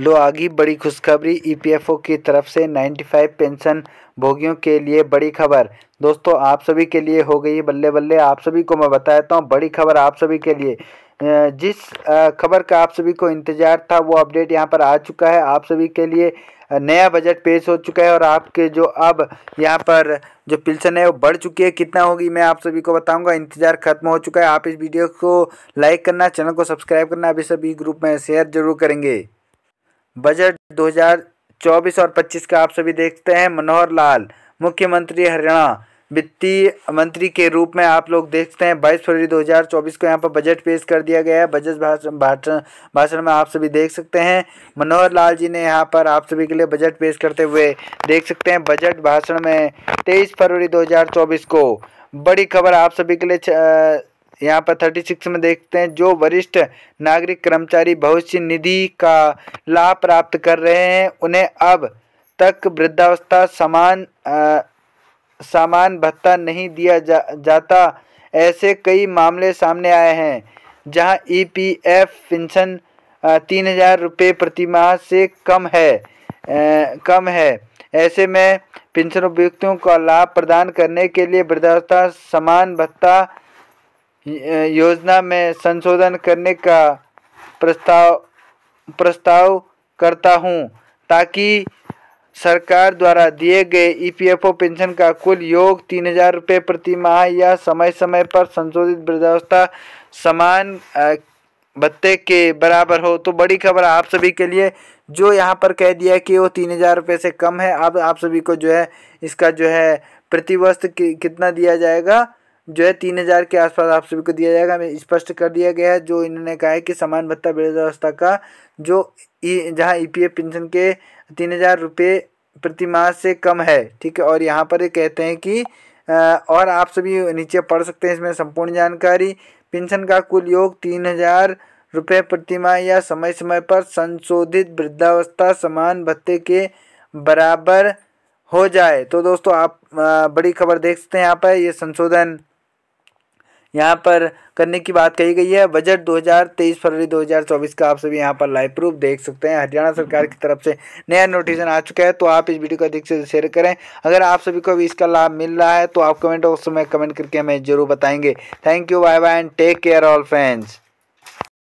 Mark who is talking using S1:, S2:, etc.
S1: लो आगे बड़ी खुशखबरी ईपीएफओ e की तरफ से 95 पेंशन भोगियों के लिए बड़ी खबर दोस्तों आप सभी के लिए हो गई बल्ले बल्ले आप सभी को मैं बता देता हूँ बड़ी खबर आप सभी के लिए जिस खबर का आप सभी को इंतज़ार था वो अपडेट यहाँ पर आ चुका है आप सभी के लिए नया बजट पेश हो चुका है और आपके जो अब यहाँ पर जो पिल्सन है वो बढ़ चुकी है कितना होगी मैं आप सभी को बताऊंगा इंतजार खत्म हो चुका है आप इस वीडियो को लाइक करना चैनल को सब्सक्राइब करना अभी सभी ग्रुप में शेयर जरूर करेंगे बजट 2024 और 25 का आप सभी देखते हैं मनोहर लाल मुख्यमंत्री हरियाणा वित्तीय मंत्री के रूप में आप लोग देखते हैं 22 फरवरी 2024 को यहाँ पर बजट पेश कर दिया गया है बजट भाषण भाषण भाषण में आप सभी देख सकते हैं मनोहर लाल जी ने यहाँ पर आप सभी के लिए बजट पेश करते हुए देख सकते हैं बजट भाषण में 23 फरवरी 2024 को बड़ी खबर आप सभी के लिए यहाँ पर थर्टी सिक्स में देखते हैं जो वरिष्ठ नागरिक कर्मचारी भविष्य निधि का लाभ प्राप्त कर रहे हैं उन्हें अब तक वृद्धावस्था समान आ, समान भत्ता नहीं दिया जा, जाता ऐसे कई मामले सामने आए हैं जहां ईपीएफ पेंशन तीन हजार रुपये प्रति माह से कम है आ, कम है ऐसे में पेंशन उपयुक्तों का लाभ प्रदान करने के लिए वृद्धावस्था समान भत्ता योजना में संशोधन करने का प्रस्ताव प्रस्ताव करता हूं ताकि सरकार द्वारा दिए गए ईपीएफओ e पेंशन का कुल योग तीन हजार रुपये प्रति माह या समय समय पर संशोधित वृद्धावस्था समान भत्ते के बराबर हो तो बड़ी खबर आप सभी के लिए जो यहाँ पर कह दिया कि वो तीन हज़ार रुपये से कम है अब आप सभी को जो है इसका जो है प्रतिवर्ष कितना दिया जाएगा जो है तीन हज़ार के आसपास आप सभी को दिया जाएगा हमें स्पष्ट कर दिया गया है जो इन्होंने कहा है कि समान भत्ता वृद्धावस्था का जो जहाँ ई पी पेंशन के तीन हज़ार रुपये प्रति माह से कम है ठीक है और यहाँ पर कहते हैं कि और आप सभी नीचे पढ़ सकते हैं इसमें संपूर्ण जानकारी पेंशन का कुल योग तीन हज़ार रुपये प्रति माह या समय समय पर संशोधित वृद्धावस्था समान भत्ते के बराबर हो जाए तो दोस्तों आप बड़ी खबर देख सकते हैं यहाँ पर ये संशोधन यहाँ पर करने की बात कही गई है बजट 2023 फरवरी 2024 का आप सभी यहाँ पर लाइव प्रूफ देख सकते हैं हरियाणा सरकार हम्म। की तरफ से नया नोटिफिकेशन आ चुका है तो आप इस वीडियो को अधिक से शेयर करें अगर आप सभी को भी इसका लाभ मिल रहा है तो आप कमेंट बॉक्स में कमेंट करके हमें जरूर बताएंगे thank you bye bye and take care all friends